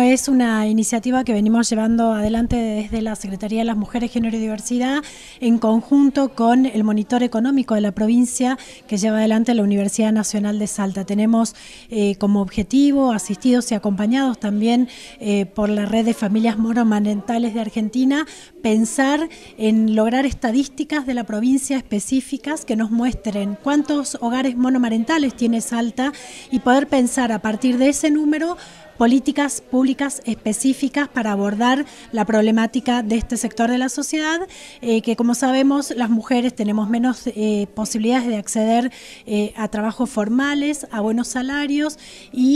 Es una iniciativa que venimos llevando adelante desde la Secretaría de las Mujeres, Género y Diversidad en conjunto con el monitor económico de la provincia que lleva adelante la Universidad Nacional de Salta. Tenemos eh, como objetivo asistidos y acompañados también eh, por la red de familias monomarentales de Argentina pensar en lograr estadísticas de la provincia específicas que nos muestren cuántos hogares monomarentales tiene Salta y poder pensar a partir de ese número políticas públicas específicas para abordar la problemática de este sector de la sociedad, eh, que como sabemos las mujeres tenemos menos eh, posibilidades de acceder eh, a trabajos formales, a buenos salarios y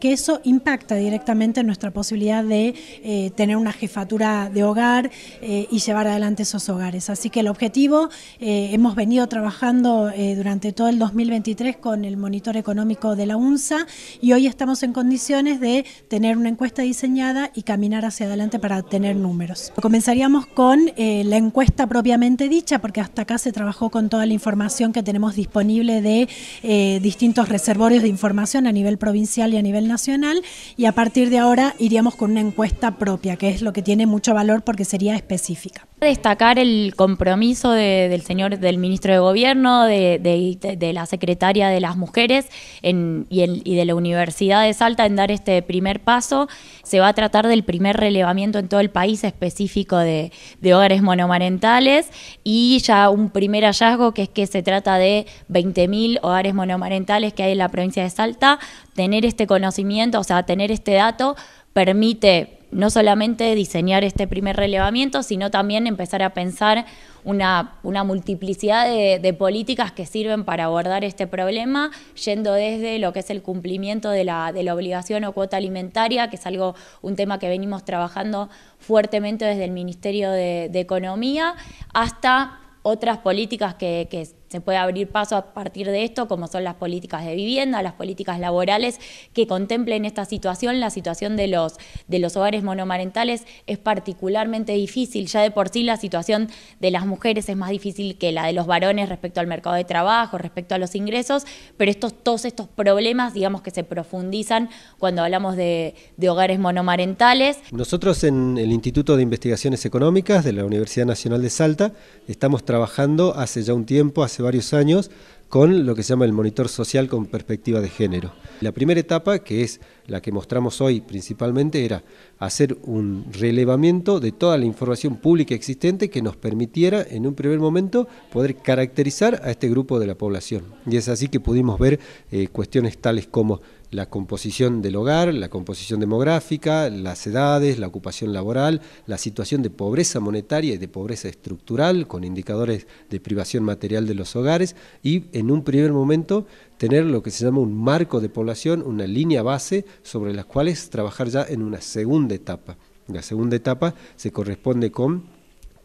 que eso impacta directamente nuestra posibilidad de tener una jefatura de hogar y llevar adelante esos hogares. Así que el objetivo, hemos venido trabajando durante todo el 2023 con el monitor económico de la UNSA y hoy estamos en condiciones de tener una encuesta diseñada y caminar hacia adelante para tener números. Comenzaríamos con eh, la encuesta propiamente dicha, porque hasta acá se trabajó con toda la información que tenemos disponible de eh, distintos reservorios de información a nivel provincial y a nivel nacional, y a partir de ahora iríamos con una encuesta propia, que es lo que tiene mucho valor porque sería específica. Destacar el compromiso del señor, del ministro de Gobierno, de, la secretaria de las mujeres y, de la Universidad de Salta en dar este primer paso. Se va a tratar del primer relevamiento en todo el país específico de, hogares monomarentales y ya un primer hallazgo que es que se trata de 20.000 hogares monomarentales que hay en la provincia de Salta. Tener este conocimiento, o sea, tener este dato permite no solamente diseñar este primer relevamiento, sino también empezar a pensar una, una multiplicidad de, políticas que sirven para abordar este problema, yendo desde lo que es el cumplimiento de la, de la obligación o cuota alimentaria, que es algo, un tema que venimos trabajando fuertemente desde el Ministerio de, Economía, hasta otras políticas que se puede abrir paso a partir de esto, como son las políticas de vivienda, las políticas laborales que contemplen esta situación. La situación de los, de los hogares monomarentales es particularmente difícil. Ya de por sí la situación de las mujeres es más difícil que la de los varones respecto al mercado de trabajo, respecto a los ingresos, pero estos, todos estos problemas, digamos que se profundizan cuando hablamos de, hogares monomarentales. Nosotros en el Instituto de Investigaciones Económicas de la Universidad Nacional de Salta estamos trabajando hace ya un tiempo, varios años con lo que se llama el monitor social con perspectiva de género. La primera etapa, que es la que mostramos hoy principalmente, era hacer un relevamiento de toda la información pública existente que nos permitiera en un primer momento poder caracterizar a este grupo de la población. Y es así que pudimos ver eh, cuestiones tales como la composición del hogar, la composición demográfica, las edades, la ocupación laboral, la situación de pobreza monetaria y de pobreza estructural con indicadores de privación material de los hogares y en un primer momento tener lo que se llama un marco de población, una línea base sobre las cuales trabajar ya en una segunda etapa. La segunda etapa se corresponde con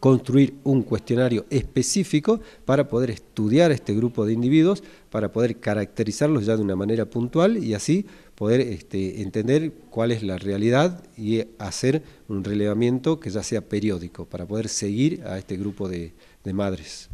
construir un cuestionario específico para poder estudiar este grupo de individuos, para poder caracterizarlos ya de una manera puntual y así poder este, entender cuál es la realidad y hacer un relevamiento que ya sea periódico para poder seguir a este grupo de madres.